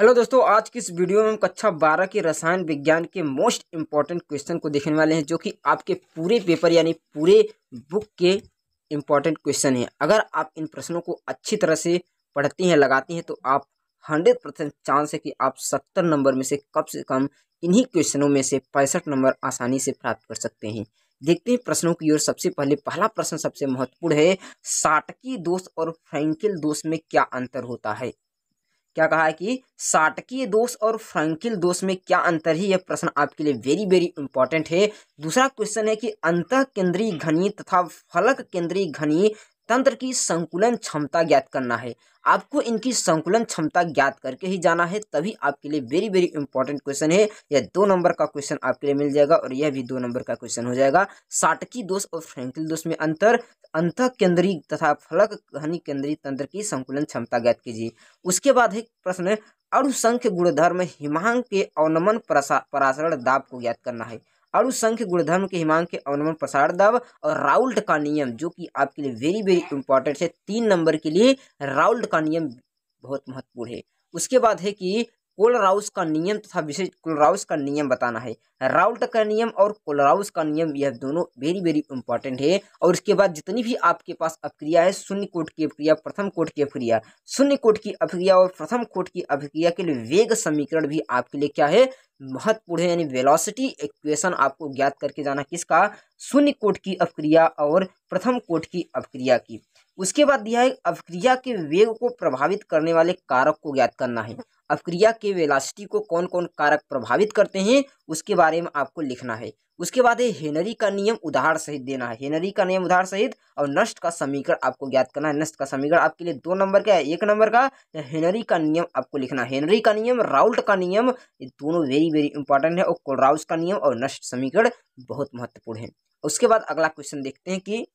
hello दोस्तों आज की इस वीडियो में हम कक्षा बारह के रसायन विज्ञान के मोस्ट इम्पॉर्टेंट क्वेश्चन को देखने वाले हैं जो कि आपके पूरे पेपर यानी पूरे बुक के इम्पॉर्टेंट क्वेश्चन हैं अगर आप इन प्रश्नों को अच्छी तरह से पढ़ती हैं लगाती हैं तो आप हंड्रेड परसेंट चांस है कि आप सत्तर नंबर में से कम से कम इन्हीं क्वेश्चनों में से पैंसठ नंबर आसानी से प्राप्त कर सकते हैं देखते हैं प्रश्नों की ओर सबसे पहले पहला प्रश्न सबसे महत्वपूर्ण है साटकी दोष और फ्रेंकिल दोष में क्या अंतर होता है क्या कहा है कि साटकीय दोष और फ्रंकिल दोष में क्या अंतर है यह प्रश्न आपके लिए वेरी वेरी इंपॉर्टेंट है दूसरा क्वेश्चन है कि अंत केंद्रीय घनी तथा फलक केंद्रीय घनी तंत्र की संकुलन क्षमता ज्ञात करना है आपको इनकी संकुलन क्षमता ज्ञात करके ही जाना है तभी आपके लिए वेरी वेरी इंपॉर्टेंट क्वेश्चन है यह दो नंबर का क्वेश्चन आपके लिए मिल जाएगा और यह भी दो नंबर का क्वेश्चन हो जाएगा साटकी दोष और फ्रेंकिल दोष में अंतर अंत केंद्रीय तथा फलक घनी केंद्रीय तंत्र की संकुलन क्षमता ज्ञात कीजिए उसके बाद है प्रश्न अणुसंख्य गुणधर्म हिमांक के अवनमन परासरण दाब को ज्ञात करना है अणुसंख्य गुणधर्म के हिमांक के अवलंबन दब और राउल्ट का नियम जो कि आपके लिए वेरी वेरी इंपॉर्टेंट है तीन नंबर के लिए राउल्ट का नियम बहुत महत्वपूर्ण है उसके बाद है कि कोलराउस का नियम तथा विशेष कोलराउस का नियम बताना है राउल्ट का नियम और कोलराउस का नियम यह दोनों वेरी वेरी इंपॉर्टेंट है और इसके बाद जितनी भी आपके पास अभिक्रिया है शून्य कोट की अभिक्रिया प्रथम कोट की अभिक्रिया शून्य कोट की अभिक्रिया और प्रथम कोट की अभिक्रिया के लिए वेग समीकरण भी आपके लिए क्या है महत्वपूर्ण है यानी वेलोसिटी इक्वेशन आपको ज्ञात करके जाना किसका शून्य कोट की अभिक्रिया और प्रथम कोट की अभिक्रिया की उसके बाद दिया है अभिक्रिया के वेग को प्रभावित करने वाले कारक को ज्ञात करना है अपक्रिया के वेलासिटी को कौन कौन कारक प्रभावित करते हैं उसके बारे में आपको लिखना है उसके बाद है हेनरी का नियम उदाहरण सहित देना है हेनरी का नियम उदाहरण सहित और नष्ट का समीकरण आपको ज्ञात करना है नष्ट का समीकरण आपके लिए दो नंबर का है एक नंबर का या तो हेनरी का नियम आपको लिखना है हेनरी का नियम राउल्ट का नियम ये दोनों वेरी वेरी इंपॉर्टेंट है और कोलराउस का नियम और नष्ट समीकरण बहुत महत्वपूर्ण है उसके बाद अगला क्वेश्चन देखते हैं कि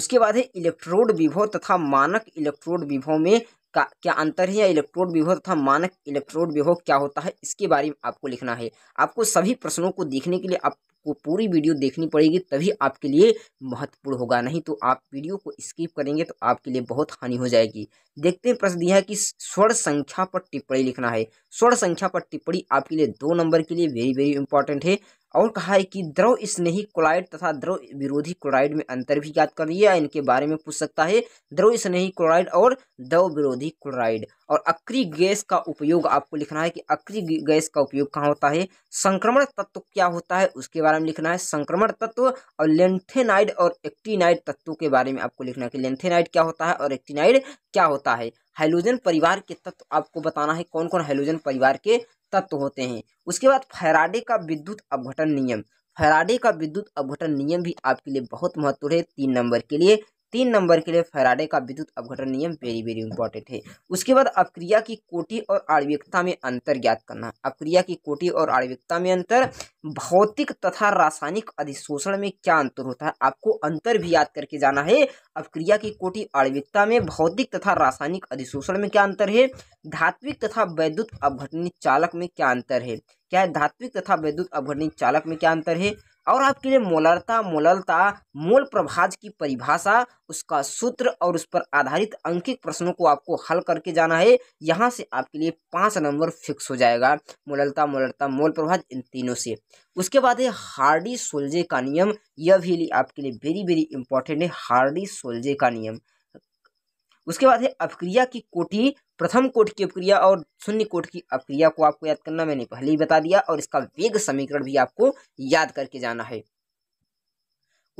उसके बाद है इलेक्ट्रोड विभव तथा मानक इलेक्ट्रोड विभव में का क्या अंतर है या इलेक्ट्रोड विभव तथा मानक इलेक्ट्रोड विभव क्या होता है इसके बारे में आपको लिखना है आपको सभी प्रश्नों को देखने के लिए आपको पूरी वीडियो देखनी पड़ेगी तभी आपके लिए महत्वपूर्ण होगा नहीं तो आप वीडियो को स्किप करेंगे तो आपके लिए बहुत हानि हो जाएगी देखते हैं प्रश्न दिया है कि स्वर्ण संख्या पर टिप्पणी लिखना है स्वर्ण संख्या पर टिप्पणी आपके लिए दो नंबर के लिए वेरी वेरी इंपॉर्टेंट है और कहा है कि द्रव स्नेही क्लोराइड तथा द्रव विरोधी क्लोराइड में अंतर भी याद करिए है इनके बारे में पूछ सकता है द्रव स्नेही क्लोराइड और द्रव विरोधी क्लोराइड और अक्री गैस का उपयोग आपको लिखना है कि अक्री गैस का उपयोग कहाँ होता है संक्रमण तत्व क्या होता है उसके बारे में लिखना है संक्रमण तत्व और लेंथेनाइड और एक्टिनाइड तत्वों के बारे में आपको लिखना है कि लेंथेनाइड क्या होता है और एक्टिनाइड क्या होता है हेलोजन परिवार के तत्व आपको बताना है कौन कौन हेलोजन परिवार के तत्व होते हैं उसके बाद फैराडे का विद्युत अपघटन नियम फैराडे का विद्युत अपघटन नियम भी आपके लिए बहुत महत्वपूर्ण है तीन नंबर के लिए तीन नंबर के लिए फेराडे का विद्युत अपघटन नियम वेरी वेरी इंपॉर्टेंट है उसके बाद अपक्रिया की कोटि और आणविकता में अंतर ज्ञात करना अपक्रिया की कोटि और आणविकता में अंतर भौतिक तथा रासायनिक अधिशोषण में क्या अंतर होता है आपको अंतर भी याद करके जाना है अपक्रिया की कोटि आणविकता में भौतिक तथा रासायनिक अधिशोषण में क्या अंतर है धात्विक तथा वैद्युत अपघटनी चालक में क्या अंतर है क्या है धात्विक तथा वैद्युत अपघटनी चालक में क्या अंतर है और आपके लिए मोलरता मोललता मोल प्रभाज की परिभाषा उसका सूत्र और उस पर आधारित अंकित प्रश्नों को आपको हल करके जाना है यहाँ से आपके लिए पाँच नंबर फिक्स हो जाएगा मोललता मोलरता मोल प्रभाज इन तीनों से उसके बाद है हार्डी सोल्जे का नियम यह भी आपके लिए वेरी वेरी इंपॉर्टेंट है हार्डी सोल्जे का नियम उसके बाद है अपक्रिया की कोटि प्रथम कोट की अपक्रिया और शून्य कोट की अपक्रिया को आपको याद करना मैंने पहले ही बता दिया और इसका वेग समीकरण भी आपको याद करके जाना है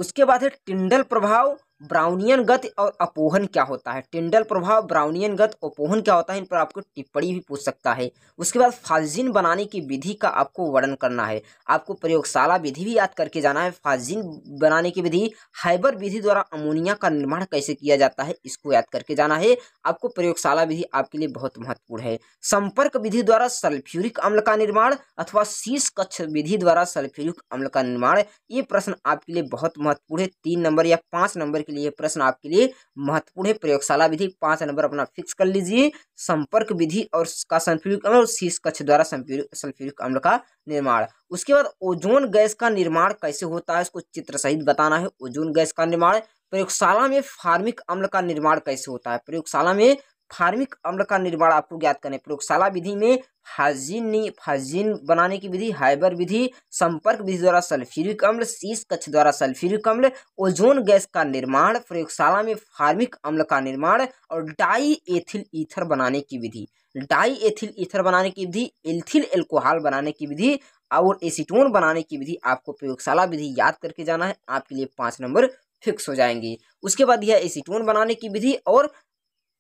उसके बाद है टिंडल प्रभाव ब्राउनियन गत और अपोहन क्या होता है टिंडल प्रभाव ब्राउनियन गत अपोहन क्या होता है इन पर आपको टिप्पणी भी पूछ सकता है उसके बाद फाजिन बनाने की विधि का आपको वर्णन करना है आपको प्रयोगशाला विधि भी याद करके जाना है फाजिन बनाने की विधि हाइबर विधि द्वारा अमोनिया का निर्माण कैसे किया जाता है इसको याद करके जाना है आपको प्रयोगशाला विधि आपके लिए बहुत महत्वपूर्ण है संपर्क विधि द्वारा सल्फ्यूरिक अम्ल का निर्माण अथवा शीर्ष कक्ष विधि द्वारा सल्फ्यूरिक अम्ल का निर्माण ये प्रश्न आपके लिए बहुत महत्वपूर्ण है तीन नंबर या पाँच नंबर के लिए प्रश्न आपके लिए महत्वपूर्ण है प्रयोगशाला विधि पांच नंबर अपना फिक्स कर लीजिए संपर्क विधि और का सल्फ्यूरिक अम्ल और शीश कक्ष द्वारा सल्फ्यूरिक अम्ल का निर्माण उसके बाद ओजोन गैस का निर्माण कैसे होता है उसको चित्र सहित बताना है ओजोन गैस का निर्माण प्रयोगशाला में फार्मिक अम्ल का निर्माण कैसे होता है प्रयोगशाला में फार्मिक अम्ल का निर्माण आपको ज्ञात करने प्रयोगशाला विधि में फाजिन फाजिन बनाने की विधि हाइबर विधि संपर्क विधि द्वारा सल्फ्यूरिक अम्ल शीश कक्ष द्वारा सल्फ्यूरिक अम्ल ओजोन गैस का निर्माण प्रयोगशाला में फार्मिक अम्ल का निर्माण और डाई एथिल ईथर बनाने की विधि डाई एथिल ईथर बनाने की विधि एल्थिल एल्कोहल बनाने की विधि और एसीटोन बनाने की विधि आपको प्रयोगशाला विधि याद करके जाना है आपके लिए पाँच नंबर फिक्स हो जाएंगे उसके बाद यह एसीटोन बनाने की विधि और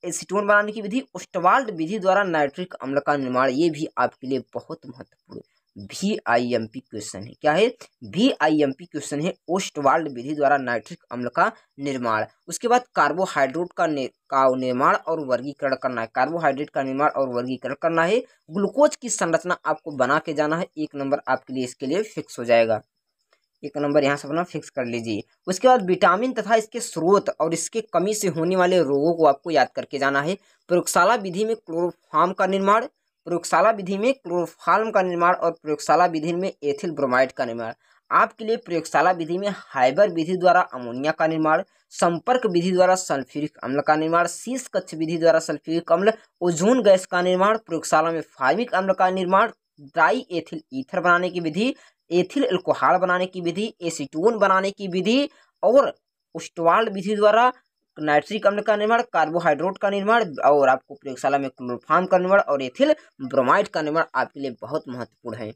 एसीटोन बनाने की विधि ओस्टवाल्ड विधि द्वारा नाइट्रिक अम्ल का निर्माण ये भी आपके लिए बहुत महत्वपूर्ण V I M P question है क्या है V I M P question है ओस्टवाल्ड विधि द्वारा नाइट्रिक अम्ल का निर्माण उसके बाद कार्बोहाइड्रेट का नि, का निर्माण और वर्गीकरण करना है कार्बोहाइड्रेट का निर्माण और वर्गीकरण करना है ग्लूकोज की संरचना आपको बना के जाना है एक नंबर आपके लिए इसके लिए फिक्स हो जाएगा एक नंबर यहाँ से अपना फिक्स कर लीजिए उसके बाद विटामिन तथा इसके स्रोत और इसके कमी से होने वाले रोगों को आपको याद करके जाना है प्रयोगशाला विधि में क्लोरोफार्म का निर्माण प्रयोगशाला विधि में क्लोरोफार्म का निर्माण और प्रयोगशाला विधि में एथिल ब्रोमाइड का निर्माण आपके लिए प्रयोगशाला विधि में हाइबर विधि द्वारा अमोनिया का निर्माण संपर्क विधि द्वारा सल्फ्यूरिक अम्ल का निर्माण शीर्ष कक्ष विधि द्वारा सल्फ्यूरिक अम्ल ओजोन गैस का निर्माण प्रयोगशाला में फार्मिक अम्ल का निर्माण डाई एथिल ईथर बनाने की विधि एथिल एल्कोहल बनाने की विधि एसीटोन बनाने की विधि और उस्टवाल्ड विधि द्वारा नाइट्रिक अम्ल का निर्माण कार्बोहाइड्रेट का निर्माण और आपको प्रयोगशाला में क्लोरोफार्म का निर्माण और एथिल ब्रोमाइड का निर्माण आपके लिए बहुत महत्वपूर्ण है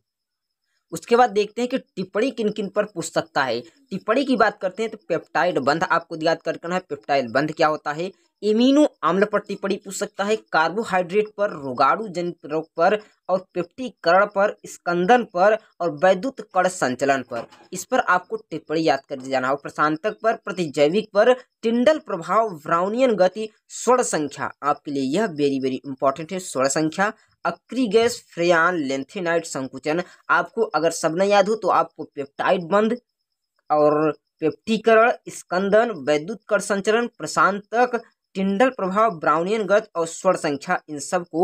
उसके बाद देखते हैं कि टिप्पणी किन किन पर पूछ सकता है टिप्पणी की बात करते हैं तो पेप्टाइड बंध आपको याद करना है पेप्टाइड बंध क्या होता है इमीनो आम्ल पर टिप्पणी पूछ सकता है कार्बोहाइड्रेट पर रोगाणु जनित रोग पर और पिप्टीकरण पर स्कंदन पर और वैद्युत कण संचलन पर इस पर आपको टिप्पणी याद कर जाना हो प्रशांतक पर प्रतिजैविक पर टिंडल प्रभाव ब्राउनियन गति स्वर्ण संख्या आपके लिए यह वेरी वेरी इंपॉर्टेंट है स्वर्ण संख्या अक्री गैस फ्रेन लेंथेनाइट संकुचन आपको अगर सब नहीं याद हो तो आपको पेप्टाइड बंद और पेप्टीकरण स्कंदन वैद्युत कर संचरण प्रशांतक टिंडल प्रभाव ब्राउनियन गत और स्वर संख्या इन सब को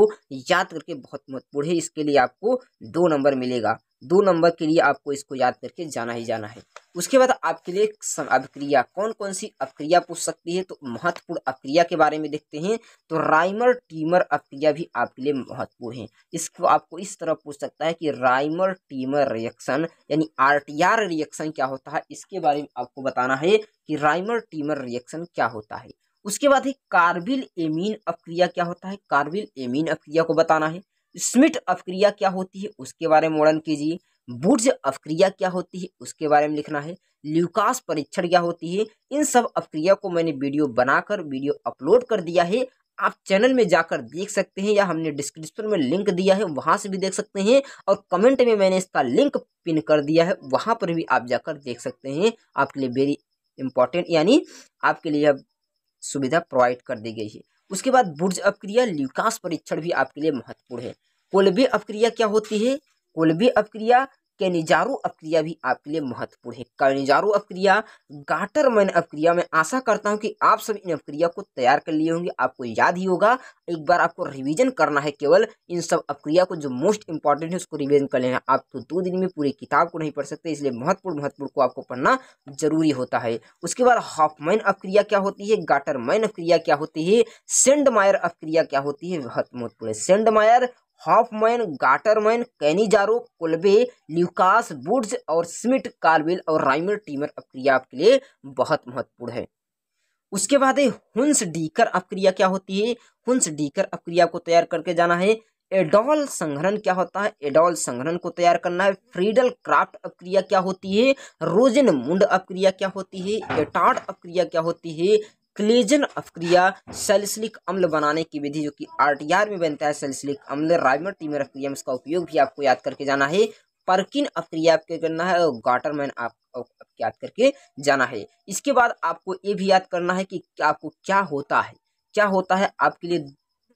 याद करके बहुत महत्वपूर्ण है इसके लिए आपको दो नंबर मिलेगा दो नंबर के लिए आपको इसको याद करके जाना ही जाना है उसके बाद आपके लिए अभिक्रिया कौन कौन सी अभिक्रिया पूछ सकती है तो महत्वपूर्ण अभिक्रिया के बारे में देखते हैं तो राइमर टीमर अभिक्रिया भी आपके लिए महत्वपूर्ण है इसको आपको इस तरह पूछ सकता है कि राइमर टीमर रिएक्शन यानी आरटीआर रिएक्शन क्या होता है इसके बारे में आपको बताना है कि राइमर टीमर रिएक्शन क्या होता है उसके बाद है कार्बिल एमीन अफक्रिया क्या होता है कार्बिल एमीन अफक्रिया को बताना है स्मिट अफक्रिया क्या होती है उसके बारे में वर्णन कीजिए बुर्ज अफक्रिया क्या होती है उसके बारे में लिखना है ल्यूकास परीक्षण क्या होती है इन सब अफक्रिया को मैंने वीडियो बनाकर वीडियो अपलोड कर दिया है आप चैनल में जाकर देख सकते हैं या हमने डिस्क्रिप्शन में लिंक दिया है वहां से भी देख सकते हैं और कमेंट में मैंने इसका लिंक पिन कर दिया है वहां पर भी आप जाकर देख सकते हैं आपके लिए वेरी इंपॉर्टेंट यानी आपके लिए सुविधा प्रोवाइड कर दी गई है उसके बाद बुर्ज अपक्रिया ल्यूकास परीक्षण भी आपके लिए महत्वपूर्ण है कोलबी अपक्रिया क्या होती है कोलबी अपक्रिया कैनिजारू अपक्रिया भी आपके लिए महत्वपूर्ण है कैनिजारू अपक्रिया गाटर मैन अपक्रिया मैं आशा करता हूँ कि आप सब इन अपक्रिया को तैयार कर लिए होंगे आपको याद ही होगा एक बार आपको रिवीजन करना है केवल इन सब अपक्रिया को जो मोस्ट इंपॉर्टेंट है उसको रिवीजन कर लेना आप तो दो दिन में पूरी किताब को नहीं पढ़ सकते इसलिए महत्वपूर्ण महत्वपूर्ण को आपको पढ़ना जरूरी होता है उसके बाद हॉफमैन अपक्रिया क्या होती है गाटरमैन अपक्रिया क्या होती है सेंडमायर अपक्रिया क्या होती है बहुत महत्वपूर्ण Sandmeyer Hofmann Gattermann Cannizzaro Kolbe Lucas Wurtz और स्मिट कार्विल और राइमर टीमर अपक्रिया आपके लिए बहुत महत्वपूर्ण है उसके बाद है हुंस डीकर अपक्रिया क्या होती है हुंस डीकर अपक्रिया को तैयार करके जाना है एडॉल संग्रहण क्या होता है एडॉल संग्रहण को तैयार करना है फ्रीडल क्राफ्ट अपक्रिया क्या होती है रोजन मुंड अपक्रिया क्या होती है एटार्ड अपक्रिया क्या होती है क्लेजन अफक्रिया सेलिसलिक अम्ल बनाने की विधि जो कि आरटीआर में बनता है सेलिसलिक अम्ल राइमर टीमर अफक्रिया में इसका उपयोग भी आपको याद करके जाना है परकिन अफक्रिया आपके करना है और गाटरमैन आप याद करके जाना है इसके बाद आपको ये भी याद करना है कि आपको क्या होता है क्या होता है आपके लिए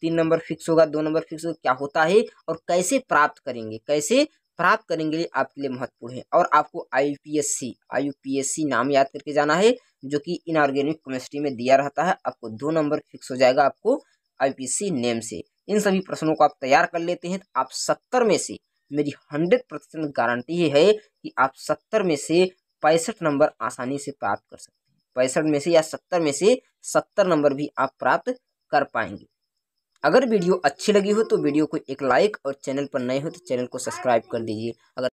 तीन नंबर फिक्स होगा दो नंबर फिक्स होगा क्या होता है और कैसे प्राप्त करेंगे कैसे प्राप्त करेंगे आपके लिए महत्वपूर्ण है और आपको आई सी नाम याद करके जाना है जो कि इनऑर्गेनिक केमिस्ट्री में दिया रहता है आपको दो नंबर फिक्स हो जाएगा आपको आईपीसी नेम से इन सभी प्रश्नों को आप तैयार कर लेते हैं तो आप सत्तर में से मेरी हंड्रेड परसेंट गारंटी है कि आप सत्तर में से पैंसठ नंबर आसानी से प्राप्त कर सकते हैं पैंसठ में से या सत्तर में से सत्तर नंबर भी आप प्राप्त कर पाएंगे अगर वीडियो अच्छी लगी हो तो वीडियो को एक लाइक और चैनल पर नए हो तो चैनल को सब्सक्राइब कर दीजिए अगर